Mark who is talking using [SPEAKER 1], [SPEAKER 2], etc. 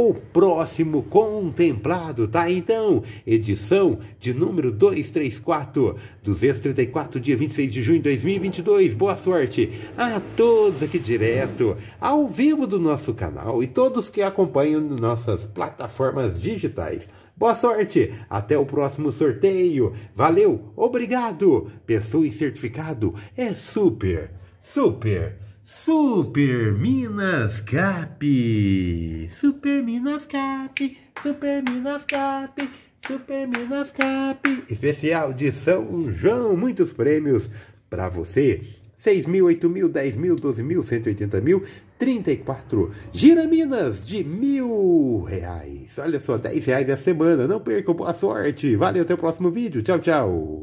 [SPEAKER 1] o próximo contemplado, tá? Então, edição de número 234, 234, dia 26 de junho de 2022. Boa sorte a todos aqui direto, ao vivo do nosso canal e todos que acompanham nossas plataformas digitais. Boa sorte, até o próximo sorteio. Valeu, obrigado. Pessoa em certificado é super,
[SPEAKER 2] super Super Minas Cap,
[SPEAKER 3] Super Minas Cap, Super Minas Cap, Super Minas Cap.
[SPEAKER 1] Especial de São João, muitos prêmios para você. 6 mil, 8 mil, 10 mil, 12 mil, 180 mil, 34 giraminas de
[SPEAKER 4] mil reais. Olha só, 10 reais a semana. Não perca, boa sorte. Valeu, até o próximo vídeo. Tchau, tchau.